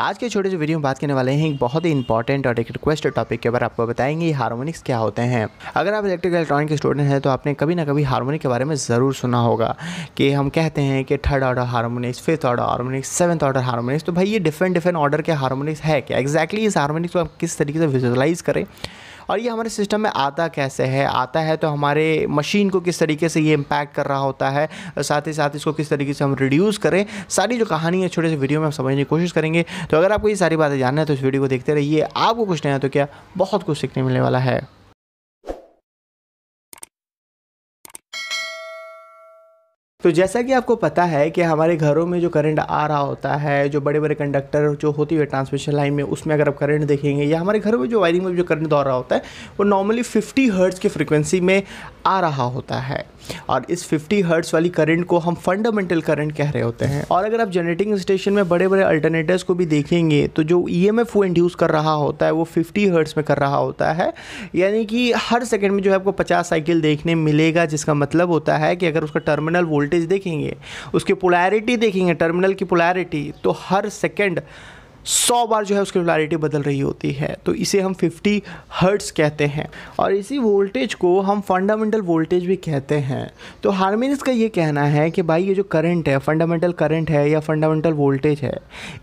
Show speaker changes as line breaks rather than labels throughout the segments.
आज के छोटे जो वीडियो में बात करने वाले हैं एक बहुत ही इंपॉर्टेंट और एक रिक्वेस्टेड टॉपिक के बारे में आपको बताएंगे ये हारमोनिक्स क्या होते हैं अगर आप इलेक्ट्रिकल इलेक्ट्रॉनिक स्टूडेंट हैं तो आपने कभी ना कभी हारमोनिक के बारे में ज़रूर सुना होगा कि हम कहते हैं कि third order harmonics fifth order harmonics seventh order harmonics तो भाई ये डिफरेंट डिफरेंट ऑर्डर के हारमोनिक्स है क्या एक्जैक्टली इस हारमोनिक्स को आप किस तरीके से विजुअलाइज करें और ये हमारे सिस्टम में आता कैसे है आता है तो हमारे मशीन को किस तरीके से ये इम्पैक्ट कर रहा होता है साथ ही साथ इसको किस तरीके से हम रिड्यूस करें सारी जो कहानी है छोटे से वीडियो में हम समझने की कोशिश करेंगे तो अगर आपको ये सारी बातें जानना है तो इस वीडियो को देखते रहिए आपको कुछ नहीं है तो क्या बहुत कुछ सीखने मिलने वाला है तो जैसा कि आपको पता है कि हमारे घरों में जो करंट आ रहा होता है जो बड़े बड़े कंडक्टर जो होती है ट्रांसमिशन लाइन में उसमें अगर आप करंट देखेंगे या हमारे घरों में जो वायरिंग में जो करंट दौड़ रहा होता है वो नॉर्मली 50 हर्ट्ज़ की फ्रिक्वेंसी में आ रहा होता है और इस 50 हर्ट्स वाली करंट को हम फंडामेंटल करंट कह रहे होते हैं और अगर आप जनरेटिंग स्टेशन में बड़े बड़े अल्टरनेटर्स को भी देखेंगे तो जो ई e एम वो इंड्यूस कर रहा होता है वो फिफ्टी हर्ट्स में कर रहा होता है यानी कि हर सेकेंड में जो है आपको पचास साइकिल देखने मिलेगा जिसका मतलब होता है कि अगर उसका टर्मिनल वोल्टेज देखेंगे उसकी पोलैरिटी देखेंगे टर्मिनल की पोलैरिटी तो हर सेकेंड सौ बार जो है उसकी पोलैरिटी बदल रही होती है तो इसे हम 50 हर्ट्स कहते हैं और इसी वोल्टेज को हम फंडामेंटल वोल्टेज भी कहते हैं तो हारमोनिक्स का ये कहना है कि भाई ये जो करंट है फंडामेंटल करंट है या फंडामेंटल वोल्टेज है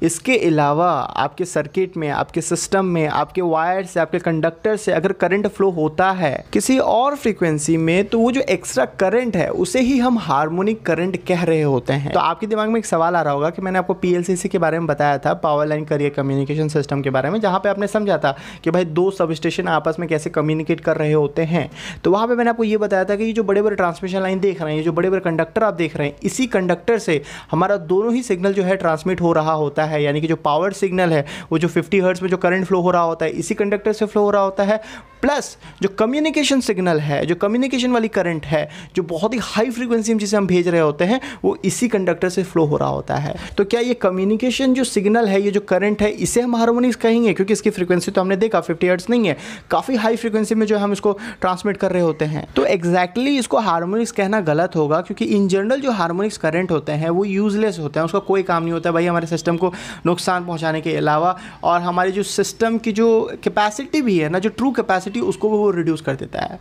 इसके अलावा आपके सर्किट में आपके सिस्टम में आपके वायर से आपके कंडक्टर से अगर करंट फ्लो होता है किसी और फ्रिक्वेंसी में तो वो जो एक्स्ट्रा करंट है उसे ही हम हारमोनिक करंट कह रहे होते हैं तो आपके दिमाग में एक सवाल आ रहा होगा कि मैंने आपको पी के बारे में बताया था power line carrier communication system के बारे में जहाँ पे आपने समझा था कि भाई दो सब स्टेशन आपस में कैसे कम्युनिकेट कर रहे होते हैं तो वहाँ पे मैंने आपको ये बताया था कि ये जो बड़े बड़े ट्रांसमिशन लाइन देख रहे हैं ये जो बड़े बड़े कंडक्टर आप देख रहे हैं इसी कंडक्टर से हमारा दोनों ही सिग्नल जो है ट्रांसमिट हो रहा होता है यानी कि जो पावर सिग्नल है वो जो फिफ्टी हर्ट्स में जो करंट फ्लो हो रहा होता है इसी कंडक्टर से फ्लो हो रहा होता है प्लस जो कम्युनिकेशन सिग्नल है जो कम्युनिकेशन वाली करंट है जो बहुत ही हाई फ्रीक्वेंसी में जिसे हम भेज रहे होते हैं वो इसी कंडक्टर से फ्लो हो रहा होता है तो क्या ये कम्युनिकेशन जो सिग्नल है ये जो करंट है इसे हम हारमोनिक्स कहेंगे क्योंकि इसकी फ्रीक्वेंसी तो हमने देखा फिफ्टी हर्ट्स नहीं है काफ़ी हाई फ्रीक्वेंसी में जो हम इसको ट्रांसमिट कर रहे होते हैं तो एग्जैक्टली exactly इसको हारमोनिक्स कहना गलत होगा क्योंकि इन जनरल जो हारमोनिक्स करंट होते हैं वो यूजलेस होते हैं उसका कोई काम नहीं होता भाई हमारे सिस्टम को नुकसान पहुँचाने के अलावा और हमारे जो सिस्टम की जो कैपेसिटी भी है ना जो ट्रू कैपेसिटी कैपेसिटी उसको वो रिड्यूस कर देता है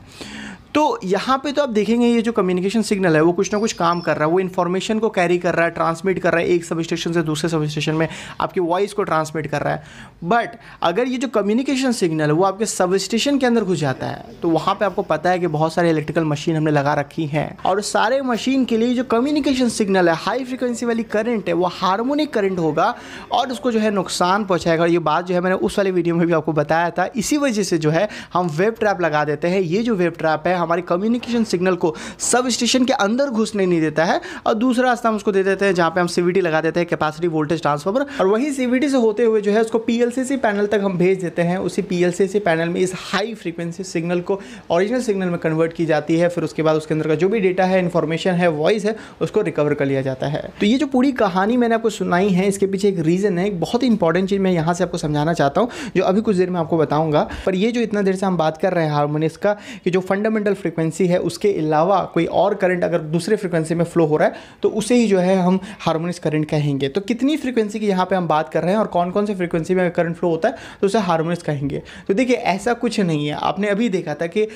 तो यहाँ पे तो आप देखेंगे ये जो कम्युनिकेशन सिग्नल है वो कुछ ना कुछ काम कर रहा है वो इन्फॉर्मेशन को कैरी कर रहा है ट्रांसमिट कर रहा है एक सब स्टेशन से दूसरे सब स्टेशन में आपकी वॉइस को ट्रांसमिट कर रहा है बट अगर ये जो कम्युनिकेशन सिग्नल है वो आपके सब स्टेशन के अंदर घुस जाता है तो वहाँ पर आपको पता है कि बहुत सारे इलेक्ट्रिकल मशीन हमने लगा रखी हैं और सारे मशीन के लिए जो कम्युनिकेशन सिग्नल है हाई फ्रिक्वेंसी वाली करंट है वो हार्मोनिक करंट होगा और उसको जो है नुकसान पहुँचाएगा ये बात जो है मैंने उस वाले वीडियो में भी आपको बताया था इसी वजह से जो है हम वेब ट्रैप लगा देते हैं ये जो वेब ट्रैप है हमारे कम्युनिकेशन सिग्नल को सब स्टेशन के अंदर घुसने नहीं देता है और दूसरा रास्ता हम उसको दे देते हैं जहाँ पे हम सीवीटी लगा देते हैं कैपेसिटी वोल्टेज ट्रांसफॉर्मर और वहीं सीवीटी से होते हुए जो है उसको पीएलसीसी पैनल तक हम भेज देते हैं उसी पीएलसीसी पैनल में इस हाई फ्रिक्वेंसी सिग्नल को ऑरिजिनल सिग्नल में कन्वर्ट की जाती है फिर उसके बाद उसके अंदर का जो भी डेटा है इन्फॉर्मेशन है वॉइस है उसको रिकवर कर लिया जाता है तो ये जो पूरी कहानी मैंने आपको सुनाई है इसके पीछे एक रीज़न है एक बहुत ही इंपॉर्टेंट चीज़ मैं यहाँ से आपको समझाना चाहता हूँ जो अभी कुछ देर में आपको बताऊंगा पर ये जो इतना देर से हम बात कर रहे हैं हारमोनियस का कि जो फंडामेंटल फ्रिक्वेंसी है उसके अलावा कोई और करंट अगर दूसरे फ्रिक्वेंसी में फ्लो हो रहा है तो उसे ही जो है हम हारमोनियस करंट कहेंगे तो कितनी फ्रिक्वेंसी की यहाँ पर हम बात कर रहे हैं और कौन कौन से फ्रिक्वेंसी में करंट फ्लो होता है तो उसे हारमोनियस कहेंगे तो देखिए ऐसा कुछ नहीं है आपने अभी देखा था कि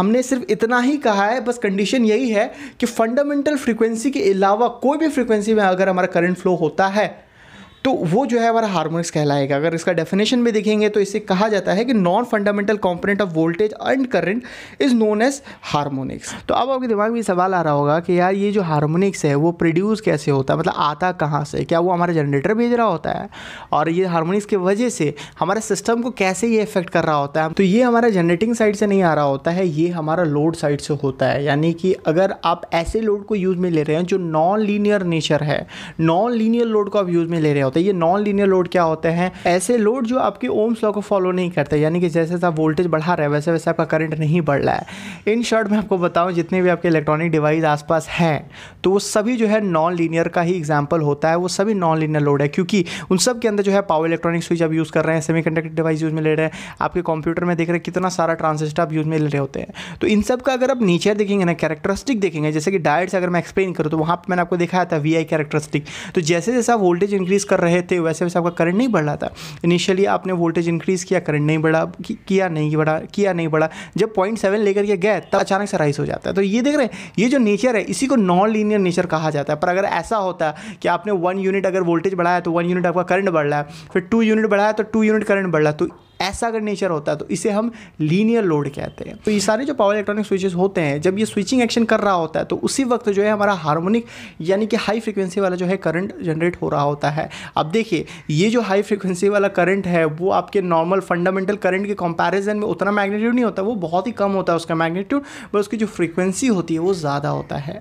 हमने सिर्फ इतना ही कहा है बस कंडीशन यही है कि फंडामेंटल फ्रिक्वेंसी के अलावा कोई भी फ्रिक्वेंसी में अगर हमारा करंट फ्लो होता है तो वो जो है हमारा हार्मोनिक्स कहलाएगा अगर इसका डेफिनेशन भी देखेंगे तो इसे कहा जाता है कि non fundamental component of voltage and current is known as harmonics तो अब आपके दिमाग में सवाल आ रहा होगा कि यार ये जो हार्मोनिक्स है वो प्रोड्यूस कैसे होता है मतलब आता कहाँ से क्या वो हमारा जनरेटर भेज रहा होता है और ये हार्मोनिक्स की वजह से हमारे सिस्टम को कैसे ये इफेक्ट कर रहा होता है तो ये हमारा जनरेटिंग साइड से नहीं आ रहा होता है ये हमारा लोड साइड से होता है यानी कि अगर आप ऐसे लोड को यूज़ में ले रहे हैं जो नॉन लीनियर नेचर है नॉन लीनियर लोड को आप यूज़ में ले रहे हो होते हैं ये नॉन लीनियर लोड क्या होते हैं ऐसे लोड जो आपके ओम्स लॉ को फॉलो नहीं करते यानी कि जैसे जैसा वोल्टेज बढ़ा रहा है वैसे वैसे आपका करंट नहीं बढ़ रहा है इन शॉर्ट मैं आपको बताऊं जितने भी आपके इलेक्ट्रॉनिक डिवाइस आसपास हैं तो वो सभी जो है नॉन लीनियर का ही एग्जाम्पल होता है वो सभी नॉन लीनियर लोड है क्योंकि उन सब के अंदर जो है पावर इलेक्ट्रॉनिक स्विच आप यूज़ कर रहे हैं सेमी डिवाइस यूज़ में ले रहे हैं आपके कंप्यूटर में देख रहे हैं कितना सारा ट्रांसिस्टर आप यूज़ में ले रहे होते हैं तो इन सब का अगर आप नीचे देखेंगे ना कैरेक्टरिस्टिक देखेंगे जैसे कि डायट से अगर मैं एक्सप्लेन करूँ तो वहाँ पर मैंने आपको दिखाया था वी आई तो जैसे जैसा वोल्टेज इंक्रीज़ कर रहे थे वैसे वैसे आपका करंट नहीं बढ़ रहा था इनिशियली आपने वोल्टेज इंक्रीज़ किया करंट नहीं बढ़ा किया नहीं बढ़ा किया नहीं बढ़ा जब पॉइंट सेवन लेकर के गए तब अचानक से राइस हो जाता है तो ये देख रहे हैं ये जो नेचर है इसी को नॉन लीनियर नेचर कहा जाता है पर अगर ऐसा होता है कि आपने वन यूनिट अगर वोल्टेज बढ़ाया तो वन यूनिट आपका करंट बढ़ रहा है फिर टू यूनिट बढ़ाया तो टू यूनिट करंट बढ़ रहा है तो ऐसा अगर नेचर होता है तो इसे हम लीनियर लोड कहते हैं तो ये सारे जो पावर इलेक्ट्रॉनिक स्विचेस होते हैं जब ये स्विचिंग एक्शन कर रहा होता है तो उसी वक्त जो है हमारा हार्मोनिक यानी कि हाई फ्रिक्वेंसी वाला जो है करंट जनरेट हो रहा होता है अब देखिए ये जो हाई फ्रिक्वेंसी वाला करंट है वो आपके नॉर्मल फंडामेंटल करंट के कंपेरिजन में उतना मैग्नीट्यूड नहीं होता वो बहुत ही कम होता है उसका मैग्नीट्यूड बट उसकी जो फ्रिक्वेंसी होती है वो ज़्यादा होता है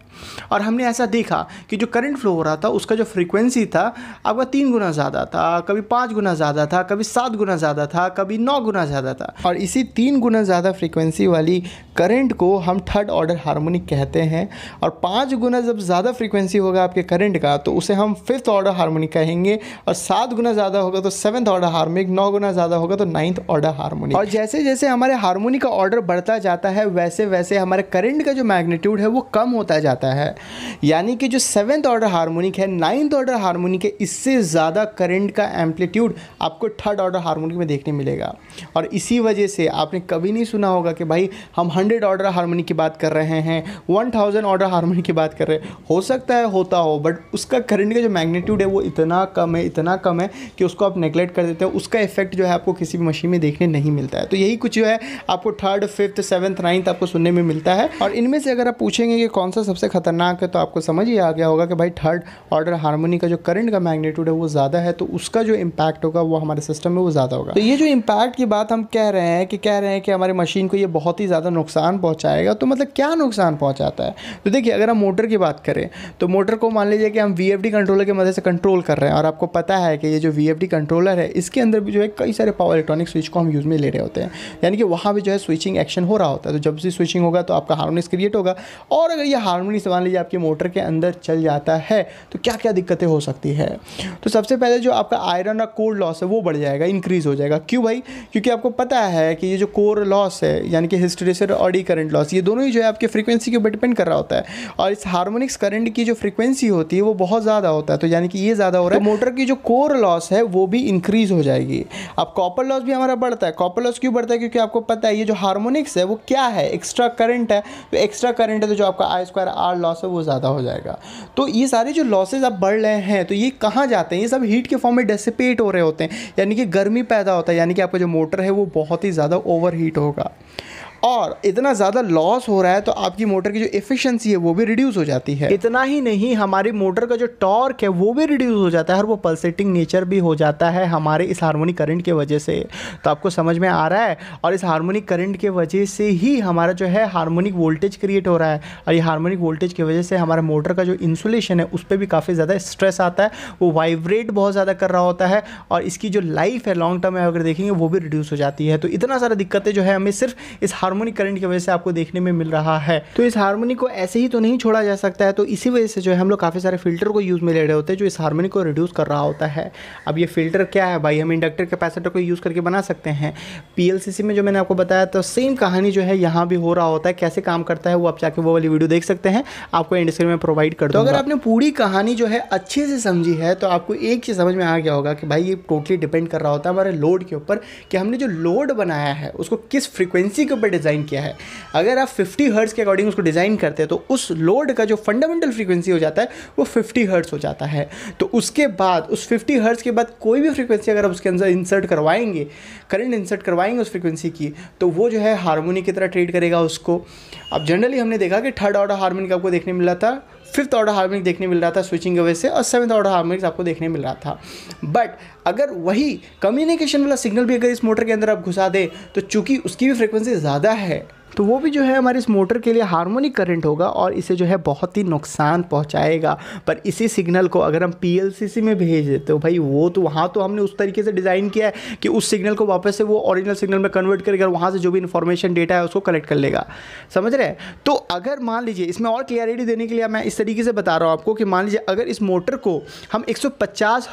और हमने ऐसा देखा कि जो करंट फ्लो हो रहा था उसका जो फ्रिक्वेंसी था आपका तीन गुना ज़्यादा था कभी पाँच गुना ज़्यादा था कभी सात गुना ज़्यादा था कभी भी नौ गुना ज़्यादा था और इसी तीन गुना ज़्यादा फ्रीक्वेंसी वाली करंट को हम थर्ड ऑर्डर हार्मोनिक कहते हैं और पाँच गुना जब ज़्यादा फ्रीक्वेंसी होगा आपके करंट का तो उसे हम फिफ्थ ऑर्डर हारमोनिक कहेंगे और सात गुना ज़्यादा होगा तो सेवन्थ ऑर्डर हारमोनिक नौ गुना ज़्यादा होगा तो नाइन्थ ऑर्डर हारमोनिक और जैसे जैसे हमारे हारमोनिक का ऑर्डर बढ़ता जाता है वैसे वैसे हमारे करंट का जो मैग्नीट्यूड है वो कम होता जाता है यानी कि जो सेवन्थ ऑर्डर हारमोनिक है नाइन्थ ऑर्डर हारमोनिक है इससे ज़्यादा करंट का एम्पलीट्यूड आपको थर्ड ऑर्डर हारमोनिक में देखने मिलेगा मिलेगा और इसी वजह से आपने कभी नहीं सुना होगा कि भाई हम हंड्रेड ऑर्डर हारमोनी की बात कर रहे हैं वन थाउजेंड ऑर्डर हारमोनी की बात कर रहे हैं हो सकता है होता हो बट उसका करंट का जो मैग्नीट्यूड है वो इतना कम है इतना कम है कि उसको आप नेग्लेक्ट कर देते हो उसका इफेक्ट जो है आपको किसी भी मशीन में देखने नहीं मिलता है तो यही कुछ जो है आपको थर्ड फिफ्थ सेवन्थ नाइन्थ आपको सुनने में मिलता है और इनमें से अगर आप पूछेंगे कि कौन सा सबसे खतरनाक है तो आपको समझ ही आ गया होगा कि भाई थर्ड ऑर्डर हारमोनी का जो करंट का मैग्नीट्यूड है वो ज़्यादा है तो उसका जो इम्पैक्ट होगा वो हमारे सिस्टम में वो ज़्यादा होगा तो ये जो इम्पैक्ट की बात हम कह रहे हैं कि कह रहे हैं कि हमारे मशीन को ये बहुत ही ज़्यादा नुकसान पहुँचाएगा तो मतलब क्या नुकसान पहुँचाता है तो देखिए अगर हम मोटर की बात करें तो मोटर को मान लीजिए कि हम वी कंट्रोलर की मदद से कंट्रोल कर रहे हैं और आपको पता है कि ये जो वी कंट्रोलर है इसके अंदर भी जो है कई सारे पावर इलेक्ट्रॉनिक स्विच को हम यूज़ में ले रहे होते हैं यानी कि वहाँ भी जो है स्विचिंग एक्शन हो रहा होता है तो जब भी स्विचिंग होगा तो आपका हारमोनिक्स क्रिएट होगा और अगर ये हारमोनिक्स मान लीजिए आपकी मोटर के अंदर चल जाता है तो क्या क्या दिक्कतें हो सकती है तो सबसे पहले जो आपका आयरन और कोल्ड लॉस है वो बढ़ जाएगा इंक्रीज़ हो जाएगा क्यों भाई आई क्योंकि आपको पता है कि ये जो कोर लॉस है यानी कि हिस्ट्रेस और ऑडी करंट लॉस ये दोनों ही जो है आपके फ्रीक्वेंसी के ऊपर डिपेंड कर रहा होता है और इस हारमोनिक्स करंट की जो फ्रीक्वेंसी होती है वो बहुत ज़्यादा होता है तो यानी कि ये ज़्यादा हो रहा तो है तो मोटर की जो कोर लॉस है वो भी इंक्रीज़ हो जाएगी अब कॉपर लॉस भी हमारा बढ़ता है कॉपर लॉस क्यों बढ़ता है क्योंकि आपको पता है ये जो हारमोनिक्स है वो क्या है एक्स्ट्रा करंट है तो एक्स्ट्रा करंट है तो जो आपका आई स्क्वायर आर लॉस है वो ज़्यादा हो जाएगा तो ये सारे जो लॉसेज आप बढ़ रहे हैं तो ये कहाँ जाते हैं ये सब हीट के फॉर्म में डेसिपेट हो रहे होते हैं यानी कि गर्मी पैदा होता है यानी कि आपका जो मोटर है वो बहुत ही ज़्यादा ओवर हीट होगा और इतना ज़्यादा लॉस हो रहा है तो आपकी मोटर की जो एफिशिएंसी है वो भी रिड्यूस हो जाती है इतना ही नहीं हमारी मोटर का जो टॉर्क है वो भी रिड्यूस हो जाता है और वो पल्सेटिंग नेचर भी हो जाता है हमारे इस हारमोनिक करंट की वजह से तो आपको समझ में आ रहा है और इस हारमोनिक करंट की वजह से ही हमारा जो है हारमोनिक वोल्टेज क्रिएट हो रहा है और ये हारमोनिक वोल्टेज की वजह से हमारे मोटर का जो इंसुलेशन है उस पर भी काफ़ी ज़्यादा स्ट्रेस आता है वो वाइब्रेट बहुत ज़्यादा कर रहा होता है और इसकी जो लाइफ है लॉन्ग टर्म में अगर देखेंगे वो भी रिड्यूस हो जाती है तो इतना सारा दिक्कतें जो है हमें सिर्फ इस हार्मोनिक हारमोनिक करंट की वजह से आपको देखने में मिल रहा है तो इस हारमोनिक को ऐसे ही तो नहीं छोड़ा जा सकता है तो इसी वजह से जो है हम लोग काफ़ी सारे फिल्टर को यूज़ में ले रहे होते हैं जो इस हारमोनिक को रिड्यूस कर रहा होता है अब ये फिल्टर क्या है भाई हम इंडक्टर कैपेसिटर को यूज़ करके बना सकते हैं पी में जो मैंने आपको बताया तो सेम कहानी जो है यहाँ भी हो रहा होता है कैसे काम करता है वो आप जाके वो वाली वीडियो देख सकते हैं आपको इंडस्ट्री में प्रोवाइड कर तो अगर आपने पूरी कहानी जो है अच्छे से समझी है तो आपको एक चीज़ समझ में आ गया होगा कि भाई ये टोटली डिपेंड कर रहा होता है हमारे लोड के ऊपर कि हमने जो लोड बनाया है उसको किस फ्रिक्वेंसी के ऊपर डिज़ाइन किया है अगर आप 50 हर्ट्स के अकॉर्डिंग उसको डिज़ाइन करते हैं तो उस लोड का जो फंडामेंटल फ्रीक्वेंसी हो जाता है वो 50 हर्ट्स हो जाता है तो उसके बाद उस 50 हर्ट्स के बाद कोई भी फ्रीक्वेंसी अगर आप उसके अंदर इंसर्ट करवाएंगे करंट इंसर्ट करवाएंगे उस फ्रीक्वेंसी की तो वो जो है हारमोनी की तरह ट्रीट करेगा उसको अब जनरली हमने देखा कि थर्ड ऑर्डर हारमोनी का आपको देखने मिला था फिफ्थ ऑर्डर हार्मोनिक देखने मिल रहा था स्विचिंग अवे से और सेवन्थ ऑर्डर हार्मोनिक्स आपको देखने मिल रहा था बट अगर वही कम्युनिकेशन वाला सिग्नल भी अगर इस मोटर के अंदर आप घुसा दें तो चूंकि उसकी भी फ्रिक्वेंसी ज़्यादा है तो वो भी जो है हमारे इस मोटर के लिए हार्मोनिक करंट होगा और इसे जो है बहुत ही नुकसान पहुंचाएगा पर इसी सिग्नल को अगर हम पीएलसीसी में भेज देते हो तो भाई वो तो वहाँ तो हमने उस तरीके से डिज़ाइन किया है कि उस सिग्नल को वापस से वो ओरिजिनल सिग्नल में कन्वर्ट करके और वहाँ से जो भी इन्फॉर्मेशन डेटा है उसको कलेक्ट कर लेगा समझ रहे तो अगर मान लीजिए इसमें और क्लियरिटी देने के लिए मैं इस तरीके से बता रहा हूँ आपको कि मान लीजिए अगर इस मोटर को हम एक सौ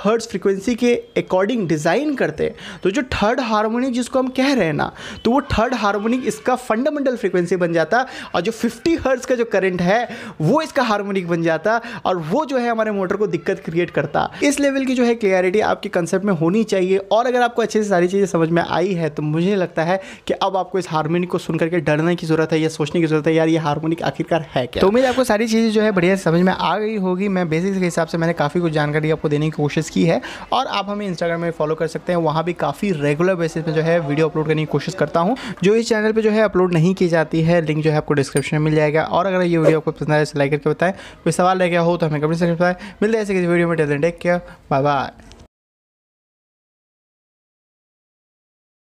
फ्रीक्वेंसी के अकॉर्डिंग डिज़ाइन करते तो जो थर्ड हारमोनिक जिसको हम कह रहे हैं ना तो वो थर्ड हारमोनिक इसका फंडामेंटल मोनोटोनल फ्रीक्वेंसी बन जाता और जो 50 हर्ट्स का जो करंट है वो इसका हार्मोनिक बन जाता और वो जो है हमारे मोटर को दिक्कत क्रिएट करता इस लेवल की जो है क्लियरिटी आपके कंसेप्ट में होनी चाहिए और अगर आपको अच्छे से सारी चीज़ें समझ में आई है तो मुझे लगता है कि अब आपको इस हार्मोनिक को सुन करके डरने की जरूरत है या सोचने की जरूरत है यार ये हार्मोनिक आखिरकार है क्या तो उम्मीद आपको सारी चीज़ें जो है बढ़िया समझ में आ गई होगी मैं बेसिक्स के हिसाब से मैंने काफ़ी कुछ जानकारी आपको देने की कोशिश की है और आप हमें इंस्टाग्राम में फॉलो कर सकते हैं वहाँ भी काफ़ी रेगुलर बेसिस पर जो है वीडियो अपलोड करने की कोशिश करता हूँ जो इस चैनल पर जो है अपलोड नहीं नहीं की जाती है लिंक जो है आपको डिस्क्रिप्शन में मिल जाएगा और अगर ये वीडियो आपको पसंद आए तो लाइक करके बताएं कोई सवाल रह गया हो तो हमें कमेंट सेक्शन में बताएं मिलते हैं ऐसे किसी वीडियो में टेलेंट टेक केयर बाय बाय